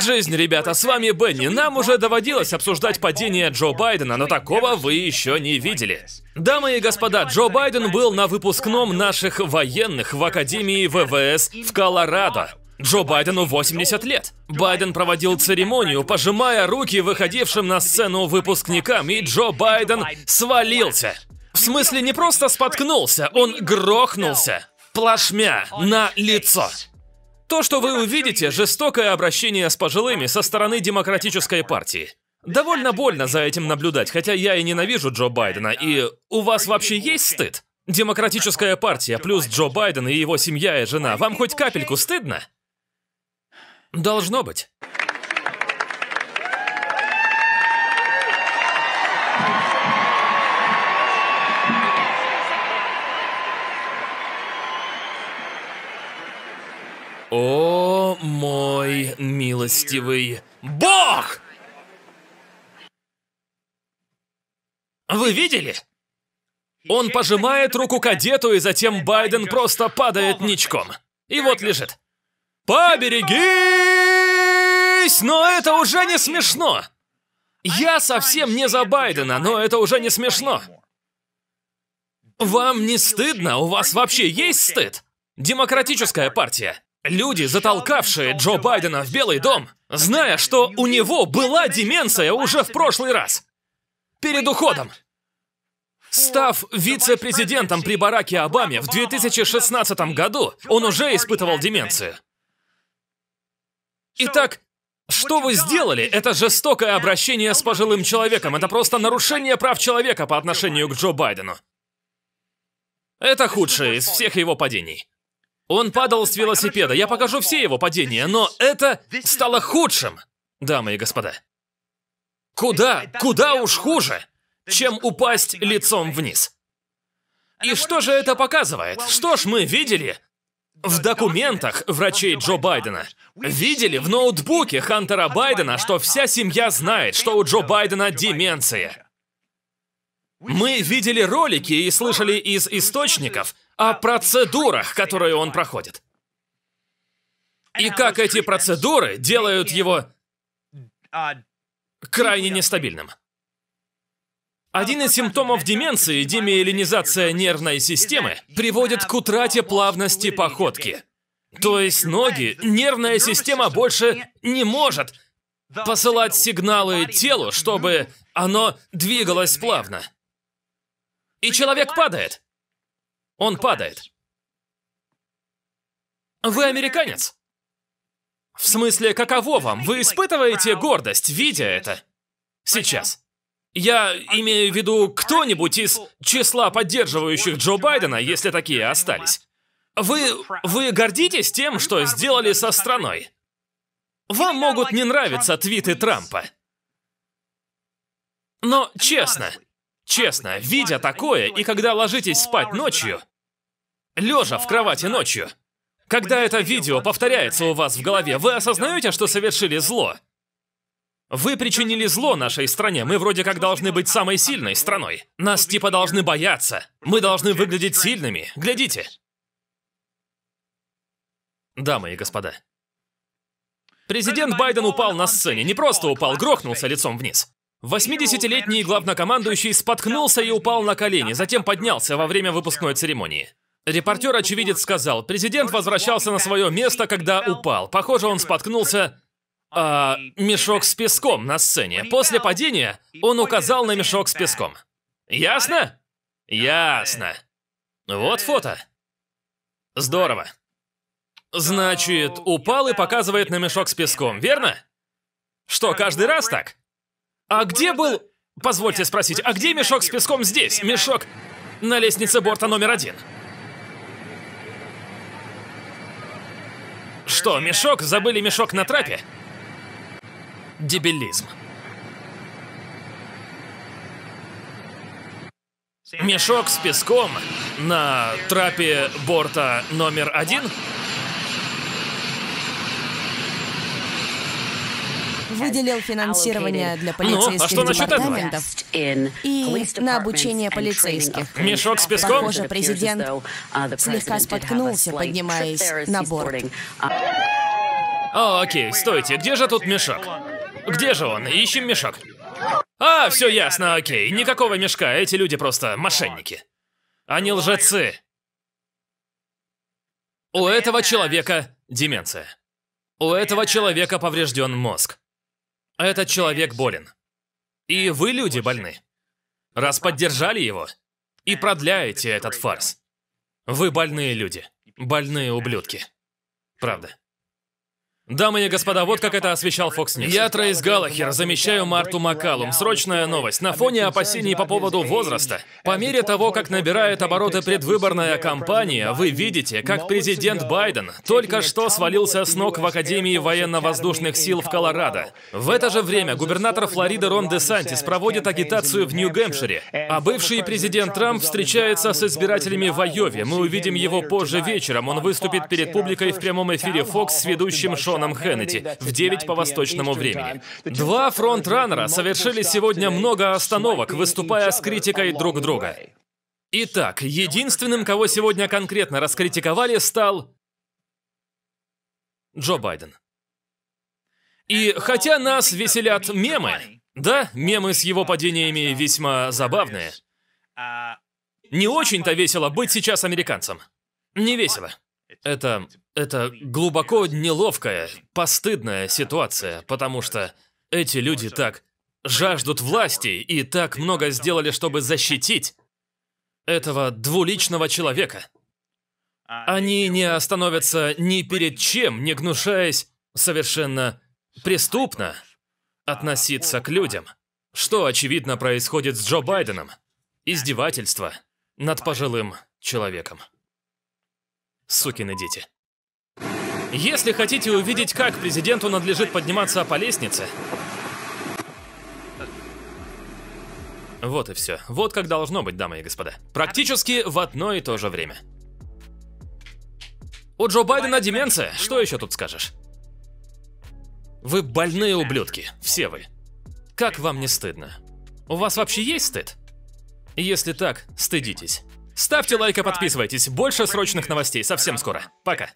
Как жизнь, ребята, с вами Бенни. Нам уже доводилось обсуждать падение Джо Байдена, но такого вы еще не видели. Дамы и господа, Джо Байден был на выпускном наших военных в Академии ВВС в Колорадо. Джо Байдену 80 лет. Байден проводил церемонию, пожимая руки выходившим на сцену выпускникам, и Джо Байден свалился. В смысле, не просто споткнулся, он грохнулся. Плашмя на лицо. То, что вы увидите, жестокое обращение с пожилыми со стороны демократической партии. Довольно больно за этим наблюдать, хотя я и ненавижу Джо Байдена, и у вас вообще есть стыд? Демократическая партия плюс Джо Байден и его семья и жена, вам хоть капельку стыдно? Должно быть. О, мой милостивый Бог! Вы видели? Он пожимает руку кадету, и затем Байден просто падает ничком. И вот лежит. Поберегись! Но это уже не смешно. Я совсем не за Байдена, но это уже не смешно. Вам не стыдно? У вас вообще есть стыд? Демократическая партия. Люди, затолкавшие Джо Байдена в Белый дом, зная, что у него была деменция уже в прошлый раз, перед уходом, Став вице-президентом при Бараке Обаме в 2016 году, он уже испытывал деменцию. Итак, что вы сделали? Это жестокое обращение с пожилым человеком. Это просто нарушение прав человека по отношению к Джо Байдену. Это худшее из всех его падений. Он падал с велосипеда. Я покажу все его падения, но это стало худшим, дамы и господа. Куда, куда уж хуже, чем упасть лицом вниз. И что же это показывает? Что ж мы видели в документах врачей Джо Байдена? Видели в ноутбуке Хантера Байдена, что вся семья знает, что у Джо Байдена деменция. Мы видели ролики и слышали из источников, о процедурах, которые он проходит. И как эти процедуры делают его крайне нестабильным. Один из симптомов деменции, демиелинизация нервной системы, приводит к утрате плавности походки. То есть ноги, нервная система больше не может посылать сигналы телу, чтобы оно двигалось плавно. И человек падает. Он падает. Вы американец? В смысле, каково вам? Вы испытываете гордость, видя это? Сейчас. Я имею в виду кто-нибудь из числа поддерживающих Джо Байдена, если такие остались. Вы... вы гордитесь тем, что сделали со страной? Вам могут не нравиться твиты Трампа. Но честно, честно, видя такое, и когда ложитесь спать ночью, лежа в кровати ночью. Когда это видео повторяется у вас в голове, вы осознаете, что совершили зло? Вы причинили зло нашей стране, мы вроде как должны быть самой сильной страной. Нас типа должны бояться, мы должны выглядеть сильными, глядите. Дамы и господа, президент Байден упал на сцене, не просто упал, грохнулся лицом вниз. 80-летний главнокомандующий споткнулся и упал на колени, затем поднялся во время выпускной церемонии. Репортер-очевидец сказал, президент возвращался на свое место, когда упал. Похоже, он споткнулся а, мешок с песком на сцене. После падения он указал на мешок с песком. Ясно? Ясно. Вот фото. Здорово. Значит, упал и показывает на мешок с песком, верно? Что, каждый раз так? А где был... Позвольте спросить, а где мешок с песком здесь? Мешок на лестнице борта номер один. что, мешок? Забыли мешок на трапе? Дебилизм. Мешок с песком на трапе борта номер один? выделил финансирование а ну, для а полицейских ну, а департаментов и на обучение полицейских. Мешок с песком? Похоже, президент uh, слегка споткнулся, поднимаясь на борт. Uh, О, окей, стойте, где же тут мешок? Где же он? Ищем мешок. А, все ясно, окей. Никакого мешка, эти люди просто мошенники. Они лжецы. У этого человека деменция. У этого человека поврежден мозг. А этот человек болен. И вы, люди, больны. Раз поддержали его и продляете этот фарс. Вы больные люди. Больные ублюдки. Правда. Дамы и господа, вот как это освещал Fox News. Я Трейс Галлахер, замещаю Марту Макалум. Срочная новость. На фоне опасений по поводу возраста. По мере того, как набирает обороты предвыборная кампания, вы видите, как президент Байден только что свалился с ног в Академии военно-воздушных сил в Колорадо. В это же время губернатор Флориды Рон Де Сантис проводит агитацию в Нью-Гэмпшире, а бывший президент Трамп встречается с избирателями в Айове. Мы увидим его позже вечером. Он выступит перед публикой в прямом эфире Fox с ведущим Шон Джоном Хеннети в 9 по восточному времени. Два фронтранера совершили сегодня много остановок, выступая с критикой друг друга. Итак, единственным, кого сегодня конкретно раскритиковали, стал Джо Байден. И хотя нас веселят мемы, да, мемы с его падениями весьма забавные, не очень-то весело быть сейчас американцем. Не весело. Это... это глубоко неловкая, постыдная ситуация, потому что эти люди так жаждут власти и так много сделали, чтобы защитить этого двуличного человека. Они не остановятся ни перед чем, не гнушаясь совершенно преступно относиться к людям. Что, очевидно, происходит с Джо Байденом? Издевательство над пожилым человеком сукины дети. Если хотите увидеть, как президенту надлежит подниматься по лестнице... Вот и все. Вот как должно быть, дамы и господа. Практически в одно и то же время. У Джо Байдена деменция, что еще тут скажешь? Вы больные ублюдки, все вы. Как вам не стыдно? У вас вообще есть стыд? Если так, стыдитесь. Ставьте лайк и подписывайтесь. Больше срочных новостей совсем скоро. Пока.